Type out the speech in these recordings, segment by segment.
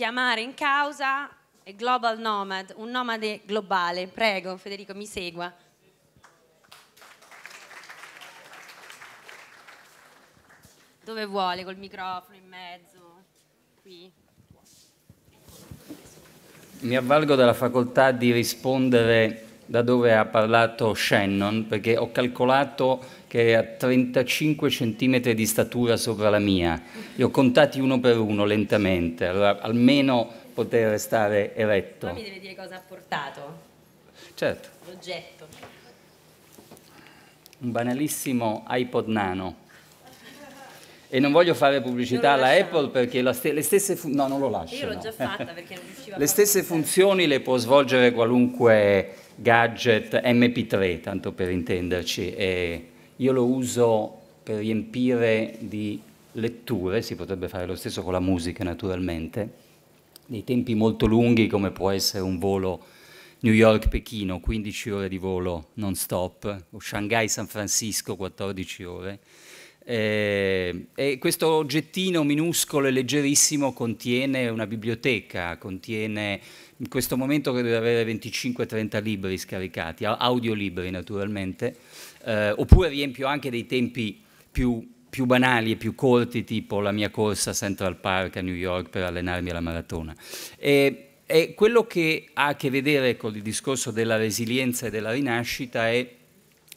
chiamare in causa è Global Nomad, un nomade globale. Prego, Federico, mi segua. Dove vuole, col microfono in mezzo, qui. Mi avvalgo della facoltà di rispondere da dove ha parlato Shannon, perché ho calcolato che era 35 cm di statura sopra la mia. Li ho contati uno per uno lentamente, allora almeno poter restare eretto. Poi mi deve dire cosa ha portato. Certo. L'oggetto. Un banalissimo iPod Nano e non voglio fare pubblicità alla Apple perché st le stesse no, non lo lascio. Io l'ho già fatta perché non riuscivo a Le stesse funzioni le può svolgere qualunque gadget MP3, tanto per intenderci. E io lo uso per riempire di letture, si potrebbe fare lo stesso con la musica naturalmente, dei tempi molto lunghi come può essere un volo New York-Pechino, 15 ore di volo non stop, o Shanghai-San Francisco, 14 ore eh, e questo oggettino minuscolo e leggerissimo contiene una biblioteca, contiene in questo momento credo di avere 25-30 libri scaricati, audiolibri naturalmente, eh, oppure riempio anche dei tempi più, più, banali e più corti, tipo la mia corsa a Central Park a New York per allenarmi alla maratona. E, e quello che ha a che vedere con ecco, il discorso della resilienza e della rinascita è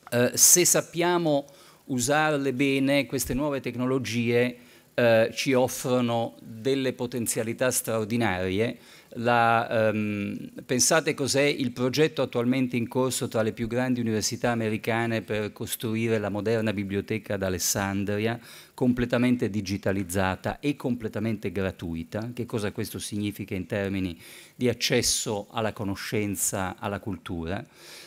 eh, se sappiamo usarle bene, queste nuove tecnologie eh, ci offrono delle potenzialità straordinarie. La, ehm, pensate cos'è il progetto attualmente in corso tra le più grandi università americane per costruire la moderna biblioteca d'Alessandria, completamente digitalizzata e completamente gratuita. Che cosa questo significa in termini di accesso alla conoscenza, alla cultura?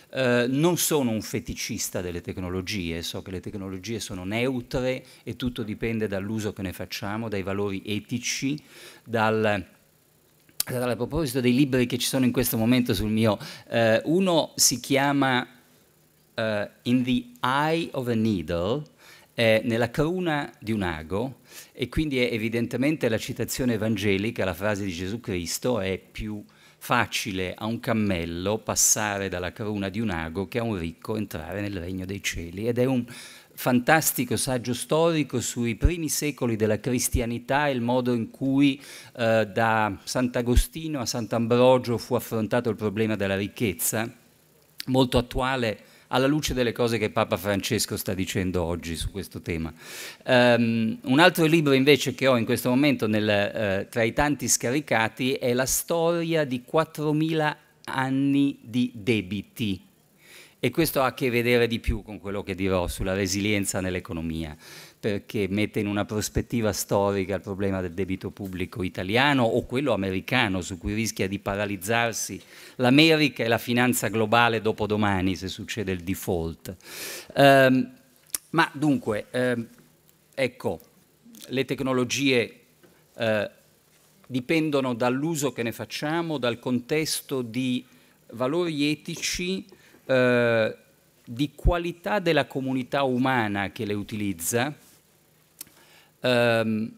Eh, non sono un feticista delle tecnologie, so che le tecnologie sono neutre e tutto dipende dall'uso che ne facciamo, dai valori etici, dal, a proposito dei libri che ci sono in questo momento sul mio, eh, uno si chiama uh, In the Eye of a Needle, eh, nella cruna di un ago, e quindi è evidentemente la citazione evangelica, la frase di Gesù Cristo è più facile a un cammello passare dalla cruna di un ago che a un ricco entrare nel regno dei cieli. Ed è un fantastico saggio storico sui primi secoli della cristianità e il modo in cui eh, da Sant'Agostino a Sant'Ambrogio fu affrontato il problema della ricchezza, molto attuale alla luce delle cose che Papa Francesco sta dicendo oggi su questo tema. Um, un altro libro invece che ho in questo momento nel, uh, tra i tanti scaricati è la storia di 4.000 anni di debiti e questo ha a che vedere di più con quello che dirò sulla resilienza nell'economia perché mette in una prospettiva storica il problema del debito pubblico italiano o quello americano su cui rischia di paralizzarsi l'America e la finanza globale dopo domani se succede il default. Um, ma dunque, um, ecco, le tecnologie uh, dipendono dall'uso che ne facciamo, dal contesto di valori etici, eh, di qualità della comunità umana che le utilizza eh,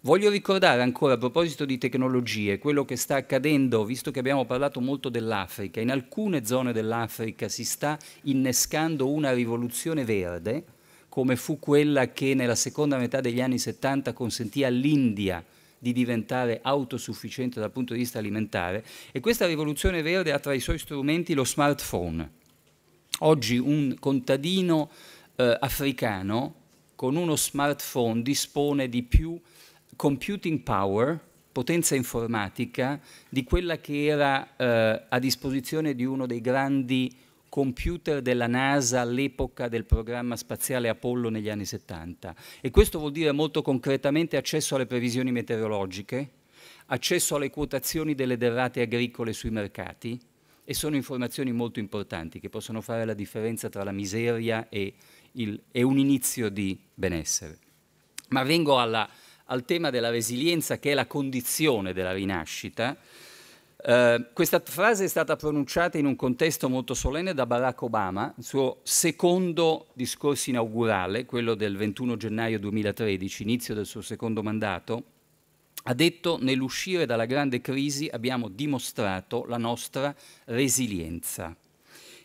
voglio ricordare ancora a proposito di tecnologie quello che sta accadendo, visto che abbiamo parlato molto dell'Africa, in alcune zone dell'Africa si sta innescando una rivoluzione verde, come fu quella che nella seconda metà degli anni 70 consentì all'India di diventare autosufficiente dal punto di vista alimentare e questa rivoluzione verde ha tra i suoi strumenti lo smartphone. Oggi un contadino eh, africano con uno smartphone dispone di più computing power, potenza informatica, di quella che era eh, a disposizione di uno dei grandi computer della NASA all'epoca del programma spaziale Apollo negli anni 70. E questo vuol dire molto concretamente accesso alle previsioni meteorologiche, accesso alle quotazioni delle derrate agricole sui mercati e sono informazioni molto importanti che possono fare la differenza tra la miseria e il, è un inizio di benessere. Ma vengo alla, al tema della resilienza che è la condizione della rinascita. Eh, questa frase è stata pronunciata in un contesto molto solenne da Barack Obama, il suo secondo discorso inaugurale, quello del 21 gennaio 2013, inizio del suo secondo mandato, ha detto nell'uscire dalla grande crisi abbiamo dimostrato la nostra resilienza.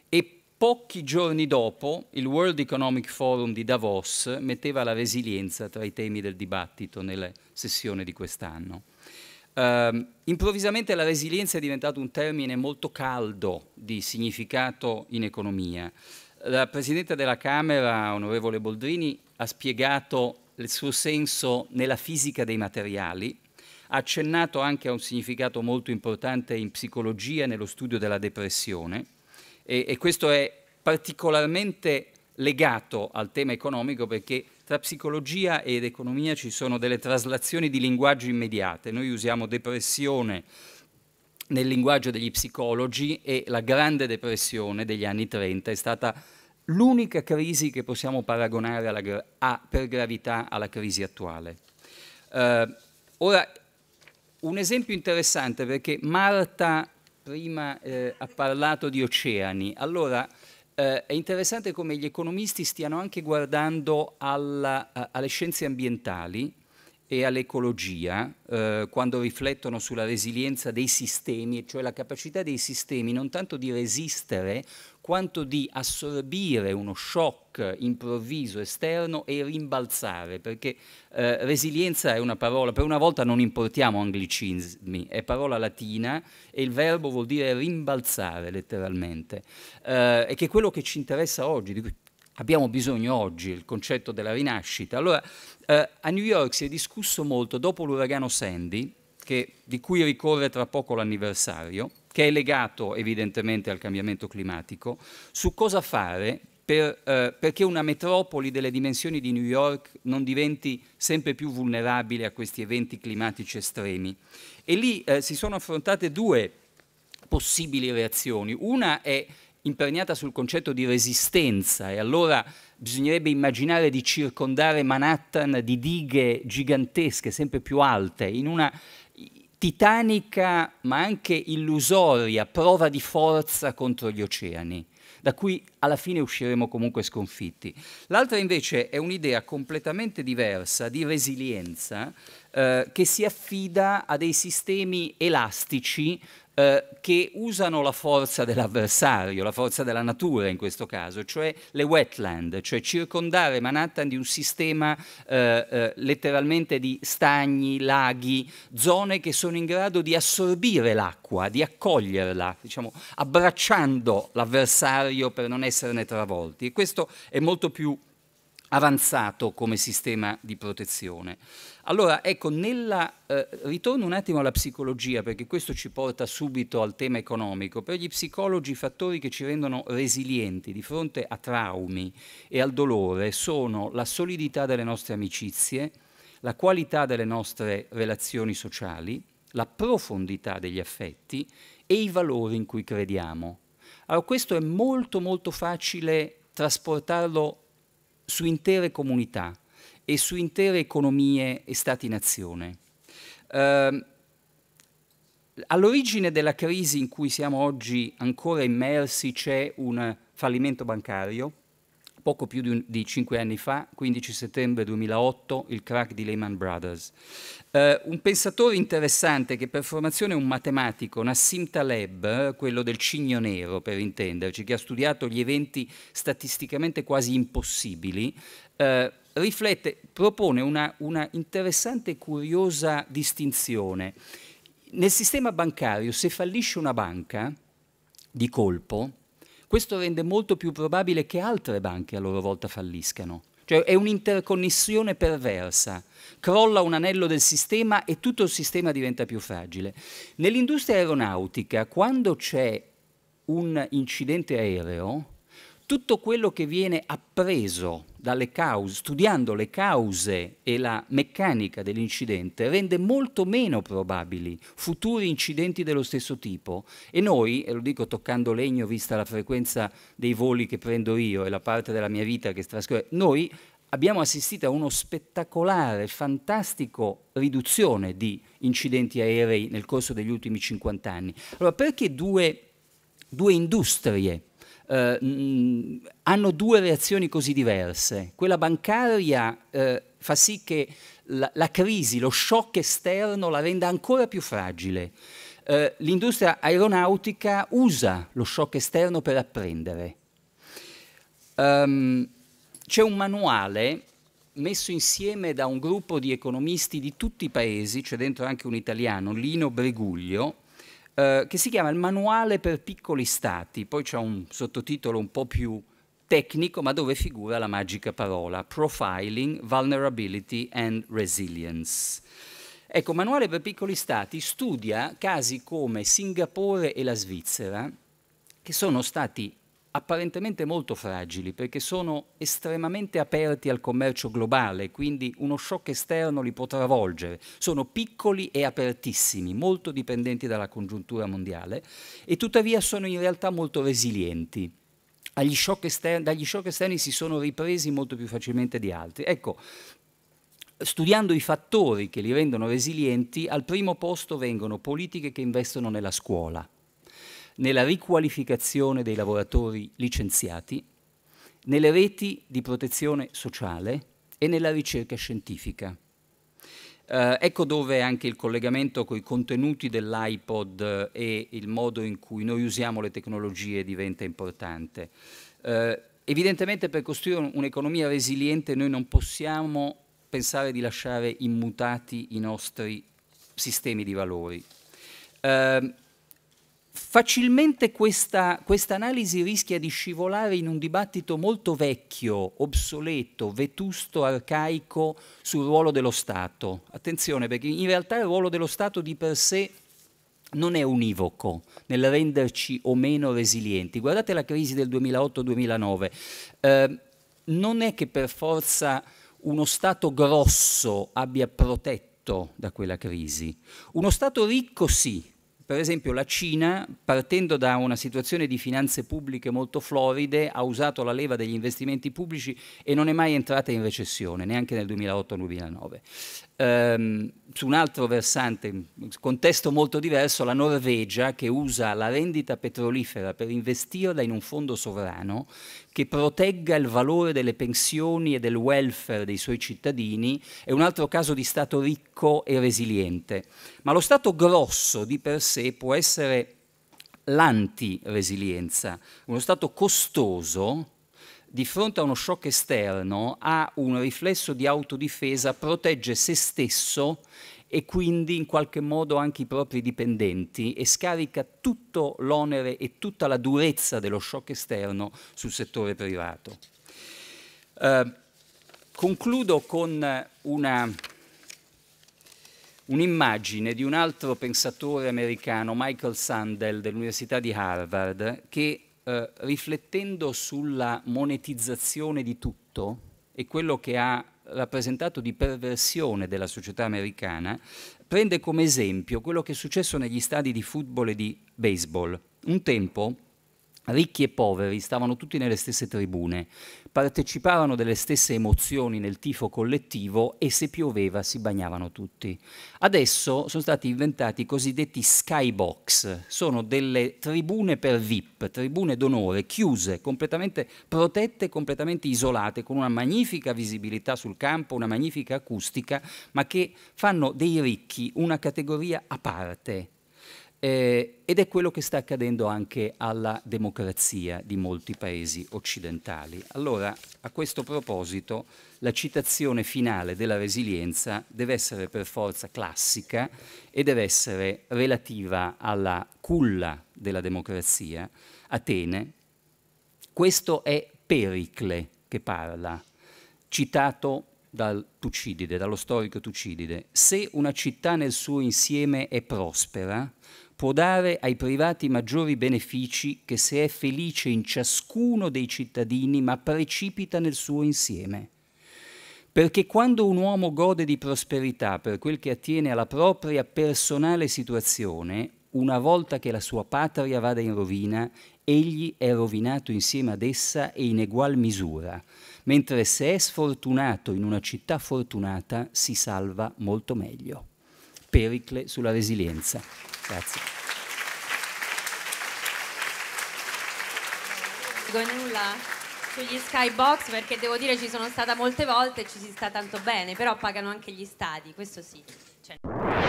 E Pochi giorni dopo, il World Economic Forum di Davos metteva la resilienza tra i temi del dibattito nella sessione di quest'anno. Uh, improvvisamente la resilienza è diventato un termine molto caldo di significato in economia. La Presidente della Camera, onorevole Boldrini, ha spiegato il suo senso nella fisica dei materiali, ha accennato anche a un significato molto importante in psicologia, nello studio della depressione e, e questo è particolarmente legato al tema economico perché tra psicologia ed economia ci sono delle traslazioni di linguaggio immediate. Noi usiamo depressione nel linguaggio degli psicologi e la grande depressione degli anni 30 è stata l'unica crisi che possiamo paragonare alla, a, per gravità alla crisi attuale. Uh, ora, un esempio interessante perché Marta prima eh, ha parlato di oceani. Allora, eh, è interessante come gli economisti stiano anche guardando alla, a, alle scienze ambientali e all'ecologia eh, quando riflettono sulla resilienza dei sistemi, cioè la capacità dei sistemi non tanto di resistere quanto di assorbire uno shock improvviso esterno e rimbalzare, perché eh, resilienza è una parola, per una volta non importiamo anglicismi, è parola latina e il verbo vuol dire rimbalzare letteralmente, eh, e che è quello che ci interessa oggi, di cui abbiamo bisogno oggi, il concetto della rinascita. Allora, eh, a New York si è discusso molto dopo l'uragano Sandy, che, di cui ricorre tra poco l'anniversario, che è legato evidentemente al cambiamento climatico, su cosa fare per, eh, perché una metropoli delle dimensioni di New York non diventi sempre più vulnerabile a questi eventi climatici estremi. E lì eh, si sono affrontate due possibili reazioni. Una è imperniata sul concetto di resistenza e allora bisognerebbe immaginare di circondare Manhattan di dighe gigantesche, sempre più alte, in una titanica ma anche illusoria prova di forza contro gli oceani, da cui alla fine usciremo comunque sconfitti. L'altra invece è un'idea completamente diversa di resilienza eh, che si affida a dei sistemi elastici eh, che usano la forza dell'avversario, la forza della natura in questo caso, cioè le wetland, cioè circondare Manhattan di un sistema eh, eh, letteralmente di stagni, laghi, zone che sono in grado di assorbire l'acqua, di accoglierla, diciamo, abbracciando l'avversario per non esserne travolti. E questo è molto più avanzato come sistema di protezione. Allora, ecco, nella, eh, ritorno un attimo alla psicologia, perché questo ci porta subito al tema economico. Per gli psicologi i fattori che ci rendono resilienti di fronte a traumi e al dolore sono la solidità delle nostre amicizie, la qualità delle nostre relazioni sociali, la profondità degli affetti e i valori in cui crediamo. Allora, questo è molto molto facile trasportarlo su intere comunità e su intere economie e stati-nazione. Eh, all'origine della crisi in cui siamo oggi ancora immersi c'è un fallimento bancario, poco più di, un, di, cinque anni fa, 15 settembre 2008, il crack di Lehman Brothers. Eh, un pensatore interessante che per formazione è un matematico, Nassim Taleb, quello del cigno nero per intenderci, che ha studiato gli eventi statisticamente quasi impossibili, eh, riflette, propone una, una interessante e curiosa distinzione. Nel sistema bancario, se fallisce una banca, di colpo, questo rende molto più probabile che altre banche a loro volta falliscano. Cioè è un'interconnessione perversa. Crolla un anello del sistema e tutto il sistema diventa più fragile. Nell'industria aeronautica, quando c'è un incidente aereo, tutto quello che viene appreso cause, studiando le cause e la meccanica dell'incidente rende molto meno probabili futuri incidenti dello stesso tipo e noi, e lo dico toccando legno vista la frequenza dei voli che prendo io e la parte della mia vita che trascorre, noi abbiamo assistito a uno spettacolare, fantastico riduzione di incidenti aerei nel corso degli ultimi 50 anni. Allora perché due, due industrie eh, hanno due reazioni così diverse. Quella bancaria eh, fa sì che la, la, crisi, lo shock esterno la renda ancora più fragile. Eh, l'industria aeronautica usa lo shock esterno per apprendere. Um, c'è un manuale messo insieme da un gruppo di economisti di tutti i paesi, c'è dentro anche un italiano, Lino Breguglio, eh, che si chiama il Manuale per piccoli stati, poi c'è un sottotitolo un po' più tecnico, ma dove figura la magica parola, Profiling, Vulnerability and Resilience. Ecco, Manuale per piccoli stati studia casi come Singapore e la Svizzera, che sono stati apparentemente molto fragili perché sono estremamente aperti al commercio globale, quindi uno shock esterno li può travolgere. Sono piccoli e apertissimi, molto dipendenti dalla congiuntura mondiale e tuttavia sono in realtà molto resilienti. Shock esterni, dagli shock esterni si sono ripresi molto più facilmente di altri. Ecco, studiando i fattori che li rendono resilienti, al primo posto vengono politiche che investono nella scuola nella riqualificazione dei lavoratori licenziati, nelle reti di protezione sociale e nella ricerca scientifica. Eh, ecco dove anche il collegamento con i contenuti dell'iPod e il modo in cui noi usiamo le tecnologie diventa importante. Eh, evidentemente per costruire un'economia resiliente noi non possiamo pensare di lasciare immutati i nostri sistemi di valori. Eh, Facilmente questa analisi rischia di scivolare in un dibattito molto vecchio, obsoleto, vetusto, arcaico sul ruolo dello Stato. Attenzione perché in realtà il ruolo dello Stato di per sé non è univoco nel renderci o meno resilienti. Guardate la crisi del 2008-2009. Eh, non è che per forza uno Stato grosso abbia protetto da quella crisi. Uno Stato ricco sì, per esempio la Cina, partendo da una situazione di finanze pubbliche molto floride, ha usato la leva degli investimenti pubblici e non è mai entrata in recessione, neanche nel 2008-2009. Ehm, su un altro versante, un contesto molto diverso, la Norvegia che usa la rendita petrolifera per investirla in un fondo sovrano che protegga il valore delle pensioni e del welfare dei suoi cittadini, è un altro caso di Stato ricco e resiliente. Ma lo Stato grosso di per sé può essere l'anti-resilienza, uno Stato costoso di fronte a uno shock esterno ha un riflesso di autodifesa, protegge se stesso e quindi in qualche modo anche i propri dipendenti e scarica tutto l'onere e tutta la durezza dello shock esterno sul settore privato. Eh, concludo con un'immagine di un altro pensatore americano, Michael Sandel dell'Università di Harvard, che eh, riflettendo sulla monetizzazione di tutto e quello che ha rappresentato di perversione della società americana, prende come esempio quello che è successo negli stadi di football e di baseball. Un tempo ricchi e poveri stavano tutti nelle stesse tribune, partecipavano delle stesse emozioni nel tifo collettivo e se pioveva si bagnavano tutti. Adesso sono stati inventati i cosiddetti skybox, sono delle tribune per VIP, tribune d'onore, chiuse, completamente protette, completamente isolate, con una magnifica visibilità sul campo, una magnifica acustica, ma che fanno dei ricchi una categoria a parte eh, ed è quello che sta accadendo anche alla democrazia di molti paesi occidentali. Allora, a questo proposito, la citazione finale della resilienza deve essere per forza classica e deve essere relativa alla culla della democrazia, Atene. Questo è Pericle che parla, citato dal Tucidide, dallo storico Tucidide. Se una città nel suo insieme è prospera, può dare ai privati maggiori benefici che se è felice in ciascuno dei cittadini ma precipita nel suo insieme. Perché quando un uomo gode di prosperità per quel che attiene alla propria personale situazione, una volta che la sua patria vada in rovina, egli è rovinato insieme ad essa e in egual misura, mentre se è sfortunato in una città fortunata si salva molto meglio. Pericle sulla resilienza. Grazie. Dico nulla sugli skybox perché devo dire ci sono stata molte volte e ci si sta tanto bene, però pagano anche gli stadi, questo sì. Cioè...